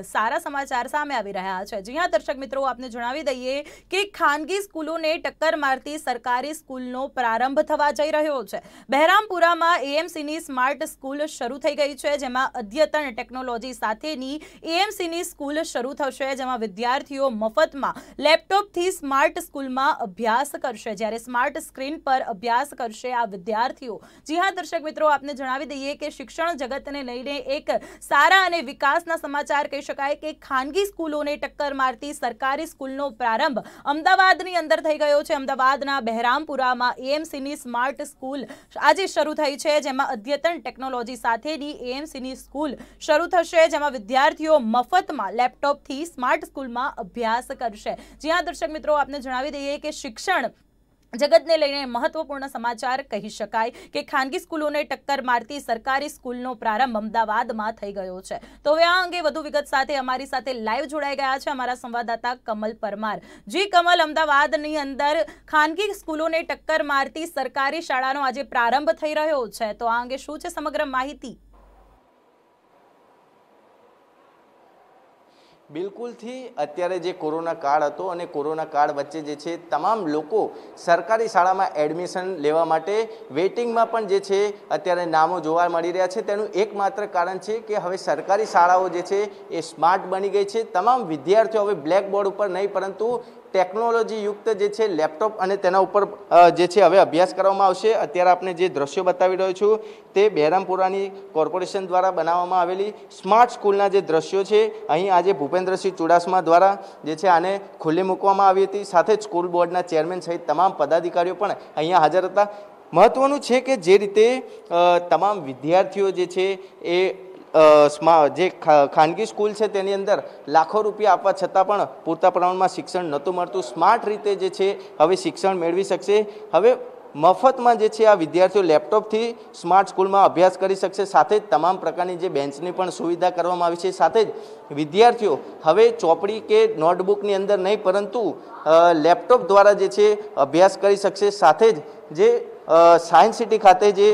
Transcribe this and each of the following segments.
સારા સમાચાર સામે આવી રહ્યા છે જી હા દર્શક મિત્રો આપને જણાવી દઈએ કે ખાનગી સ્કૂલોને ટક્કર મારતી સરકારી સ્કૂલનો પ્રારંભ થવા જઈ રહ્યો છે બહેરામપુરામાં એએમસીની સ્માર્ટ સ્કૂલ શરૂ થઈ ગઈ છે જેમાં અદ્યતન ટેકનોલોજી સાથેની એએમસીની સ્કૂલ શરૂ થશે જેમાં વિદ્યાર્થીઓ મફતમાં લેપટોપથી સ્માર્ટ સ્કૂલમાં અભ્યાસ કરશે જ્યારે સ્માર્ટ સ્ક્રીન પર અભ્યાસ કરશે આ વિદ્યાર્થીઓ જી હા દર્શક મિત્રો આપને જણાવી દઈએ કે શિક્ષણ જગતને લઈને એક સારા અને વિકાસના સમાચાર કહી કહી શકાય કે ખાનગી સ્કૂલોને ટક્કર મારતી સરકારી સ્કૂલનો પ્રારંભ અમદાવાદની અંદર થઈ ગયો છે અમદાવાદના બહેરામપુરામાં એએમસીની સ્માર્ટ સ્કૂલ આજે શરૂ થઈ છે જેમાં અદ્યતન ટેકનોલોજી સાથેની એએમસીની સ્કૂલ શરૂ થશે જેમાં વિદ્યાર્થીઓ મફતમાં લેપટોપથી સ્માર્ટ સ્કૂલમાં અભ્યાસ કરશે જ્યાં દર્શક મિત્રો આપને જણાવી દઈએ કે શિક્ષણ જગતને લઈને મહત્વપૂર્ણ સમાચાર કહી શકાય કે ખાનગી સ્કૂલોને ટક્કર મારતી સરકારી સ્કૂલનો પ્રારંભ અમદાવાદમાં થઈ ગયો છે તો હવે આ અંગે વધુ વિગત સાથે અમારી સાથે લાઈવ જોડાઈ ગયા છે અમારા સંવાદદાતા કમલ પરમાર જી કમલ અમદાવાદની અંદર ખાનગી સ્કૂલોને ટક્કર મારતી સરકારી શાળાનો આજે પ્રારંભ થઈ રહ્યો છે તો આ અંગે શું છે સમગ્ર માહિતી બિલકુલથી અત્યારે જે કોરોના કાળ હતો અને કોરોના કાળ વચ્ચે જે છે તમામ લોકો સરકારી શાળામાં એડમિશન લેવા માટે વેઇટિંગમાં પણ જે છે અત્યારે નામો જોવા મળી રહ્યા છે તેનું એકમાત્ર કારણ છે કે હવે સરકારી શાળાઓ જે છે એ સ્માર્ટ બની ગઈ છે તમામ વિદ્યાર્થીઓ હવે બ્લેકબોર્ડ ઉપર નહીં પરંતુ ટેકનોલોજીયુક્ત જે છે લેપટોપ અને તેના ઉપર જે છે હવે અભ્યાસ કરવામાં આવશે અત્યારે આપણે જે દ્રશ્યો બતાવી રહ્યો છું તે બહેરામપુરાની કોર્પોરેશન દ્વારા બનાવવામાં આવેલી સ્માર્ટ સ્કૂલના જે દ્રશ્યો છે અહીં આજે ભૂપેન્દ્રસિંહ ચુડાસમા દ્વારા જે છે આને ખુલ્લી મૂકવામાં આવી હતી સાથે જ સ્કૂલ બોર્ડના ચેરમેન સહિત તમામ પદાધિકારીઓ પણ અહીંયા હાજર હતા મહત્ત્વનું છે કે જે રીતે તમામ વિદ્યાર્થીઓ જે છે એ જે ખાનગી સ્કૂલ છે તેની અંદર લાખો રૂપિયા આપવા છતાં પણ પૂરતા પ્રમાણમાં શિક્ષણ નહોતું મળતું સ્માર્ટ રીતે જે છે હવે શિક્ષણ મેળવી શકશે હવે મફતમાં જે છે આ વિદ્યાર્થીઓ લેપટોપથી સ્માર્ટ સ્કૂલમાં અભ્યાસ કરી શકશે સાથે જ તમામ પ્રકારની જે બેન્ચની પણ સુવિધા કરવામાં આવી છે સાથે જ વિદ્યાર્થીઓ હવે ચોપડી કે નોટબુકની અંદર નહીં પરંતુ લેપટોપ દ્વારા જે છે અભ્યાસ કરી શકશે સાથે જ જે સાયન્સ સિટી ખાતે જે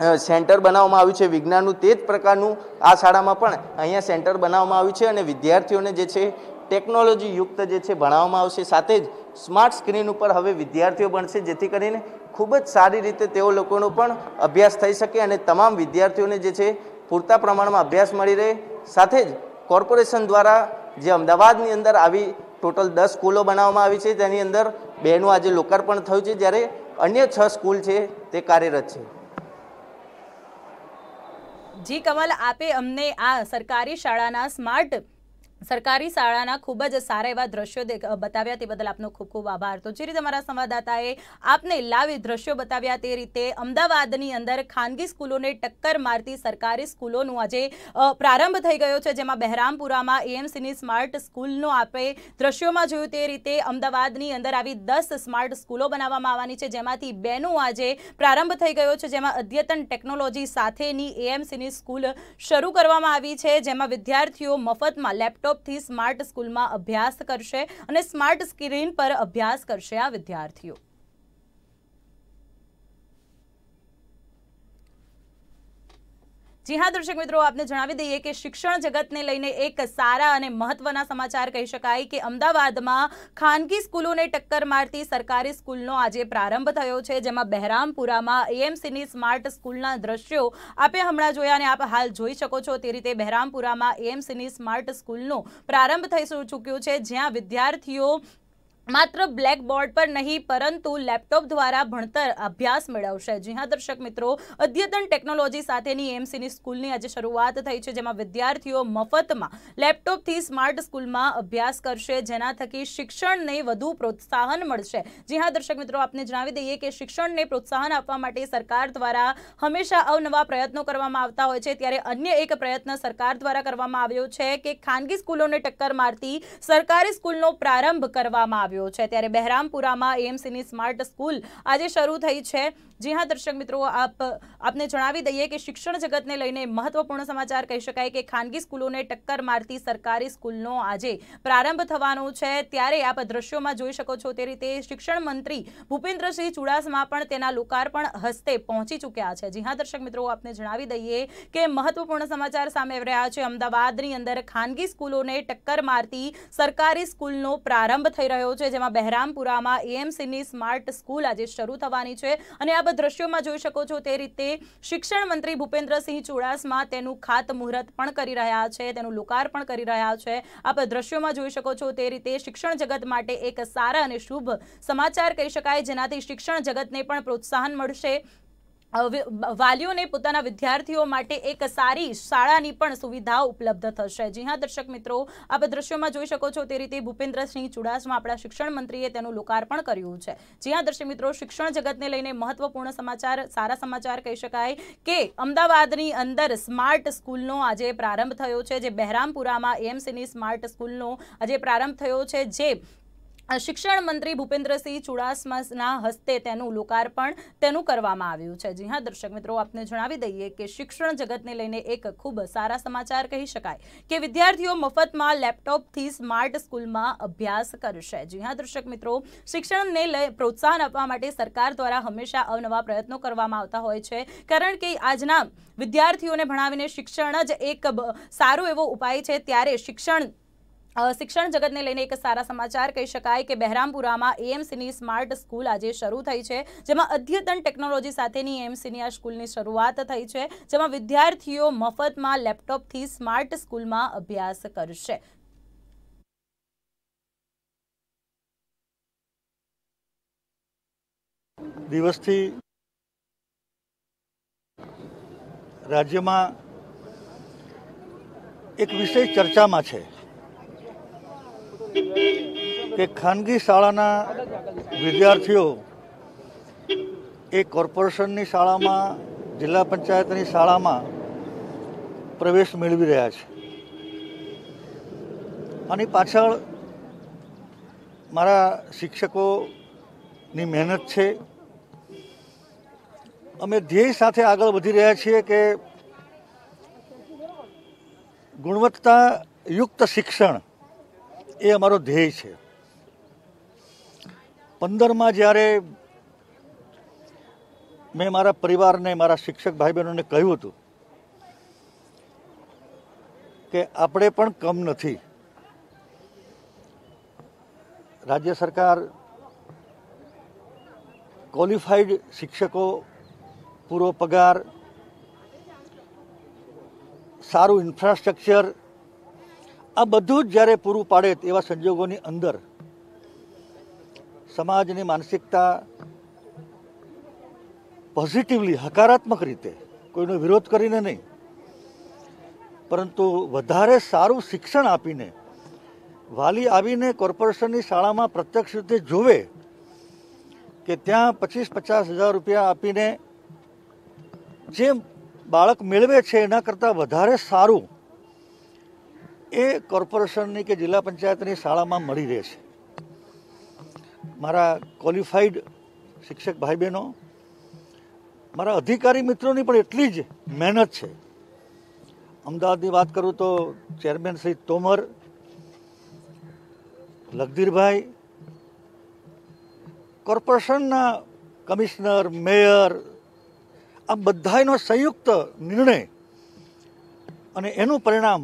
સેન્ટર બનાવવામાં આવ્યું છે વિજ્ઞાનનું તે જ પ્રકારનું આ શાળામાં પણ અહીંયા સેન્ટર બનાવવામાં આવ્યું છે અને વિદ્યાર્થીઓને જે છે ટેકનોલોજી યુક્ત જે છે ભણાવવામાં આવશે સાથે જ સ્માર્ટ સ્ક્રીન ઉપર હવે વિદ્યાર્થીઓ ભણશે જેથી કરીને ખૂબ જ સારી રીતે તેઓ લોકોનો પણ અભ્યાસ થઈ શકે અને તમામ વિદ્યાર્થીઓને જે છે પૂરતા પ્રમાણમાં અભ્યાસ મળી રહે સાથે જ કોર્પોરેશન દ્વારા જે અમદાવાદની અંદર આવી ટોટલ દસ સ્કૂલો બનાવવામાં આવી છે તેની અંદર બેનું આજે લોકાર્પણ થયું છે જ્યારે અન્ય છ સ્કૂલ છે તે કાર્યરત છે જી કમલ આપે અમને આ સરકારી શાળાના સ્માર્ટ સરકારી શાળાના ખૂબ જ સારા એવા દ્રશ્યો બતાવ્યા તે બદલ આપનો ખૂબ ખૂબ આભાર તો જે રીતે અમારા સંવાદદાતાએ આપને લાવી દ્રશ્યો બતાવ્યા તે રીતે અમદાવાદની અંદર ખાનગી સ્કૂલોને ટક્કર મારતી સરકારી સ્કૂલોનું આજે પ્રારંભ થઈ ગયો છે જેમાં બહેરામપુરામાં એએમસીની સ્માર્ટ સ્કૂલનો આપણે દ્રશ્યોમાં જોયું તે રીતે અમદાવાદની અંદર આવી દસ સ્માર્ટ સ્કૂલો બનાવવામાં આવવાની છે જેમાંથી બેનું આજે પ્રારંભ થઈ ગયો છે જેમાં અદ્યતન ટેકનોલોજી સાથેની એએમસીની સ્કૂલ શરૂ કરવામાં આવી છે જેમાં વિદ્યાર્થીઓ મફતમાં લેપટોપ થી સ્માર્ટ સ્કૂલમાં અભ્યાસ કરશે અને સ્માર્ટ સ્ક્રીન પર અભ્યાસ કરશે આ વિદ્યાર્થીઓ જી હા દર્શક મિત્રો આપને જણાવી દઈએ કે શિક્ષણ જગતને લઈને એક સારા અને મહત્વના સમાચાર કહી શકાય કે અમદાવાદમાં ખાનગી સ્કૂલોને ટક્કર મારતી સરકારી સ્કૂલનો આજે પ્રારંભ થયો છે જેમાં બહેરામપુરામાં એએમસીની સ્માર્ટ સ્કૂલના દ્રશ્યો આપે હમણાં જોયા અને આપ હાલ જોઈ શકો છો તે રીતે બહેરામપુરામાં એએમસીની સ્માર્ટ સ્કૂલનો પ્રારંભ થઈ ચૂક્યો છે જ્યાં વિદ્યાર્થીઓ માત્ર બ્લેક બોર્ડ પર નહીં પરંતુ લેપટોપ દ્વારા ભણતર અભ્યાસ મેળવશે જી હા દર્શક મિત્રો અદ્યતન ટેકનોલોજી સાથેની એમસીની સ્કૂલની આજે શરૂઆત થઈ છે જેમાં વિદ્યાર્થીઓ મફતમાં લેપટોપથી સ્માર્ટ સ્કૂલમાં અભ્યાસ કરશે જેના થકી શિક્ષણને વધુ પ્રોત્સાહન મળશે જી હા દર્શક મિત્રો આપને જણાવી દઈએ કે શિક્ષણને પ્રોત્સાહન આપવા માટે સરકાર દ્વારા હંમેશા અવનવા પ્રયત્નો કરવામાં આવતા હોય છે ત્યારે અન્ય એક પ્રયત્ન સરકાર દ્વારા કરવામાં આવ્યો છે કે ખાનગી સ્કૂલોને ટક્કર મારતી સરકારી સ્કૂલનો પ્રારંભ કરવામાં આવ્યો આવ્યો છે ત્યારે બહેરામપુરામાં એએમસીની સ્માર્ટ સ્કૂલ આજે શરૂ થઈ છે જી હા દર્શક મિત્રો આપ આપને જણાવી દઈએ કે શિક્ષણ જગતને લઈને મહત્વપૂર્ણ સમાચાર કહી શકાય કે ખાનગી સ્કૂલોને ટક્કર મારતી સરકારી સ્કૂલનો આજે પ્રારંભ થવાનો છે ત્યારે આપ દ્રશ્યોમાં જોઈ શકો છો તે રીતે શિક્ષણ મંત્રી ભૂપેન્દ્રસિંહ ચુડાસમા પણ તેના લોકાર્પણ હસ્તે પહોંચી ચૂક્યા છે જી હા દર્શક મિત્રો આપને જણાવી દઈએ કે મહત્વપૂર્ણ સમાચાર સામે આવી રહ્યા છે અમદાવાદની અંદર ખાનગી સ્કૂલોને ટક્કર મારતી સરકારી સ્કૂલનો પ્રારંભ થઈ રહ્યો છે જેમાં બહેરામપુરામાં એએમસીની સ્માર્ટ સ્કૂલ આજે શરૂ થવાની છે અને આપ દ્રશ્યોમાં જોઈ શકો છો તે રીતે શિક્ષણ મંત્રી ભૂપેન્દ્રસિંહ ચુડાસમા તેનું ખાતમુહૂર્ત પણ કરી રહ્યા છે તેનું લોકાર્પણ કરી રહ્યા છે આપ દ્રશ્યોમાં જોઈ શકો છો તે રીતે શિક્ષણ જગત માટે એક સારા અને શુભ સમાચાર કહી શકાય જેનાથી શિક્ષણ જગતને પણ પ્રોત્સાહન મળશે વાલીઓને પોતાના વિદ્યાર્થીઓ માટે એક સારી શાળાની પણ સુવિધા ઉપલબ્ધ થશે જી હા દર્શક મિત્રો આપ દ્રશ્યોમાં જોઈ શકો છો તે રીતે ભૂપેન્દ્રસિંહ ચુડાસમા આપણા શિક્ષણ મંત્રીએ તેનું લોકાર્પણ કર્યું છે જી હા દર્શક મિત્રો શિક્ષણ જગતને લઈને મહત્વપૂર્ણ સમાચાર સારા સમાચાર કહી શકાય કે અમદાવાદની અંદર સ્માર્ટ સ્કૂલનો આજે પ્રારંભ થયો છે જે બહેરામપુરામાં એએમસીની સ્માર્ટ સ્કૂલનો આજે પ્રારંભ થયો છે જે શિક્ષણ મંત્રી ભૂપેન્દ્રસિંહ ચુડાસમાના હસ્તે તેનું લોકાર્પણ તેનું કરવામાં આવ્યું છે જી હા દર્શક મિત્રો આપને જણાવી દઈએ કે શિક્ષણ જગતને લઈને એક ખૂબ સારા સમાચાર કહી શકાય કે વિદ્યાર્થીઓ મફતમાં લેપટોપથી સ્માર્ટ સ્કૂલમાં અભ્યાસ કરશે જી હા દર્શક મિત્રો શિક્ષણને લઈ પ્રોત્સાહન આપવા માટે સરકાર દ્વારા હંમેશા અવનવા પ્રયત્નો કરવામાં આવતા હોય છે કારણ કે આજના વિદ્યાર્થીઓને ભણાવીને શિક્ષણ જ એક સારો એવો ઉપાય છે ત્યારે શિક્ષણ શિક્ષણ જગતને લઈને એક સારા સમાચાર કહી શકાય કે બહેરામપુરામાં એએમસીની સ્માર્ટ સ્કૂલ આજે શરૂ થઈ છે જેમાં અદ્યતન ટેકનોલોજી સાથેની એએમસીની આ સ્કૂલની શરૂઆત થઈ છે જેમાં વિદ્યાર્થીઓ મફતમાં લેપટોપથી સ્માર્ટ સ્કૂલમાં અભ્યાસ કરશે દિવસથી રાજ્યમાં એક વિશેષ ચર્ચામાં છે કે ખાનગી શાળાના વિદ્યાર્થીઓ એ કોર્પોરેશનની શાળામાં જિલ્લા પંચાયતની શાળામાં પ્રવેશ મેળવી રહ્યા છે અને પાછળ મારા શિક્ષકોની મહેનત છે અમે ધ્યેય સાથે આગળ વધી રહ્યા છીએ કે ગુણવત્તાયુક્ત શિક્ષણ એ અમારો ધ્યેય છે પંદરમાં જ્યારે મેં મારા પરિવારને મારા શિક્ષક ભાઈ બહેનોને કહ્યું હતું કે આપણે પણ કમ નથી રાજ્ય સરકાર ક્વોલિફાઈડ શિક્ષકો પૂરો પગાર સારું ઇન્ફ્રાસ્ટ્રક્ચર આ બધું જ જ્યારે પૂરું પાડે એવા સંજોગોની અંદર સમાજની માનસિકતા પોઝિટિવલી હકારાત્મક રીતે કોઈનો વિરોધ કરીને નહીં પરંતુ વધારે સારું શિક્ષણ આપીને વાલી આવીને કોર્પોરેશનની શાળામાં પ્રત્યક્ષ રીતે જોવે કે ત્યાં પચીસ પચાસ હજાર રૂપિયા આપીને જે બાળક મેળવે છે એના કરતાં વધારે સારું એ કોર્પોરેશનની કે જિલ્લા પંચાયતની શાળામાં મળી રહે છે મારા ક્વોલિફાઈડ શિક્ષક ભાઈ બહેનો મારા અધિકારી મિત્રોની પણ એટલી જ મહેનત છે અમદાવાદની વાત કરું તો ચેરમેન શ્રી તોમર લગધીરભાઈ કોર્પોરેશનના કમિશનર મેયર આ બધાનો સંયુક્ત નિર્ણય અને એનું પરિણામ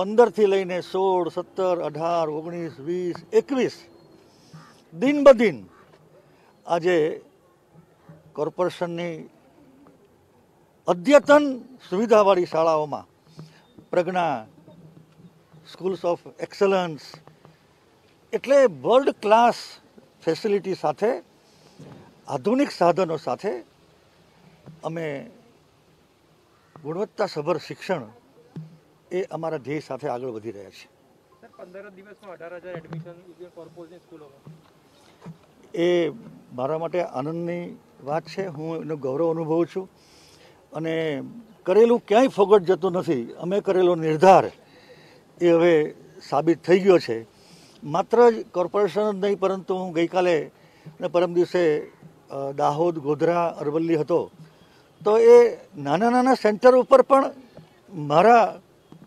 પંદરથી લઈને સોળ સત્તર અઢાર ઓગણીસ વીસ એકવીસ દિન બદિન આજે કોર્પોરેશનની અદ્યતન સુવિધાવાળી શાળાઓમાં પ્રજ્ઞા સ્કૂલ્સ ઓફ એક્સલન્સ એટલે વર્લ્ડ ક્લાસ ફેસિલિટી સાથે આધુનિક સાધનો સાથે અમે ગુણવત્તાસભર શિક્ષણ એ અમારા ધ્યેય સાથે આગળ વધી રહ્યા છે એ મારા માટે આનંદની વાત છે હું એનો ગૌરવ અનુભવું છું અને કરેલું ક્યાંય ફોગટ જતું નથી અમે કરેલો નિર્ધાર એ હવે સાબિત થઈ ગયો છે માત્ર જ કોર્પોરેશન જ નહીં પરંતુ હું ગઈકાલે અને પરમ દિવસે દાહોદ ગોધરા અરવલ્લી હતો તો એ નાના નાના સેન્ટર ઉપર પણ મારા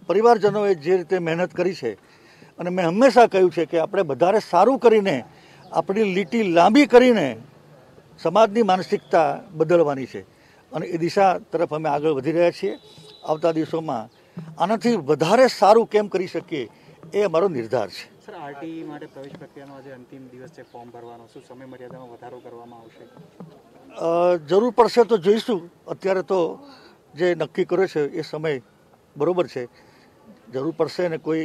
પરિવારજનોએ જે રીતે મહેનત કરી છે અને મેં હંમેશા કહ્યું છે કે આપણે વધારે સારું કરીને આપણી લીટી લાંબી કરીને સમાજની માનસિકતા બદલવાની છે અને એ દિશા તરફ અમે આગળ વધી રહ્યા છીએ આવતા દિવસોમાં આનાથી વધારે સારું કેમ કરી શકીએ એ અમારો નિર્ધાર છે સર માટે જરૂર પડશે તો જોઈશું અત્યારે તો જે નક્કી કર્યો છે એ સમય બરોબર છે જરૂર પડશે અને કોઈ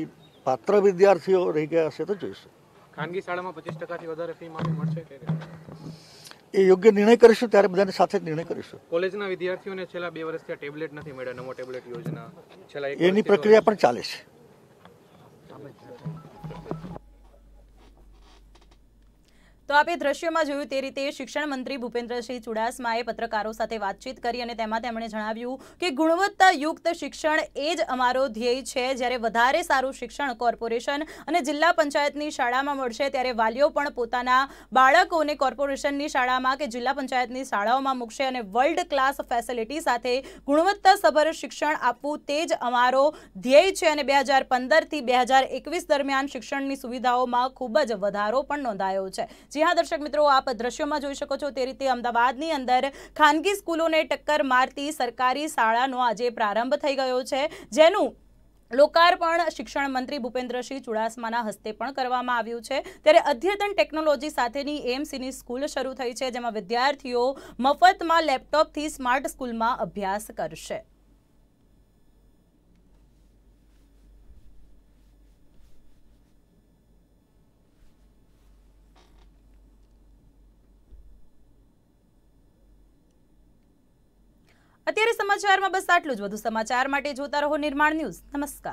પાત્ર વિદ્યાર્થીઓ રહી ગયા હશે તો જોઈશું ખાનગી શાળામાં પચીસ ટકાથી વધારે ફી માફી મળશે કે એ યોગ્ય નિર્ણય કરીશું ત્યારે બધાને સાથે જ નિર્ણય કરીશું કોલેજના વિદ્યાર્થીઓને છેલ્લા બે વર્ષથી ટેબ્લેટ નથી મળ્યા નવો ટેબ્લેટ યોજના છેલ્લા એની પ્રક્રિયા પણ ચાલે છે તો આપે દ્રશ્યમાં જોયું તે રીતે શિક્ષણ મંત્રી ભૂપેન્દ્રસિંહ ચુડાસમાએ પત્રકારો સાથે વાતચીત કરી અને તેમાં તેમણે જણાવ્યું કે ગુણવત્તાયુક્ત શિક્ષણ એ જ અમારો ધ્યેય છે જ્યારે વધારે સારું શિક્ષણ કોર્પોરેશન અને જિલ્લા પંચાયતની શાળામાં મળશે ત્યારે વાલીઓ પણ પોતાના બાળકોને કોર્પોરેશનની શાળામાં કે જિલ્લા પંચાયતની શાળાઓમાં મૂકશે અને વર્લ્ડ ક્લાસ ફેસિલિટી સાથે ગુણવત્તાસભર શિક્ષણ આપવું તે જ અમારો ધ્યેય છે અને બે હજાર પંદરથી બે હજાર એકવીસ દરમિયાન શિક્ષણની સુવિધાઓમાં ખૂબ જ વધારો પણ નોંધાયો છે જી હા દર્શક મિત્રો આપ દ્રશ્યોમાં જોઈ શકો છો તે રીતે અમદાવાદની અંદર ખાનગી સ્કૂલોને ટક્કર મારતી સરકારી શાળાનો આજે પ્રારંભ થઈ ગયો છે જેનું લોકાર્પણ શિક્ષણ મંત્રી ભૂપેન્દ્રસિંહ ચુડાસમાના હસ્તે પણ કરવામાં આવ્યું છે ત્યારે અદ્યતન ટેકનોલોજી સાથેની એમસીની સ્કૂલ શરૂ થઈ છે જેમાં વિદ્યાર્થીઓ મફતમાં લેપટોપથી સ્માર્ટ સ્કૂલમાં અભ્યાસ કરશે અત્યારે સમાચારમાં બસ આટલું જ વધુ સમાચાર માટે જોતા રહો નિર્માણ ન્યૂઝ નમસ્કાર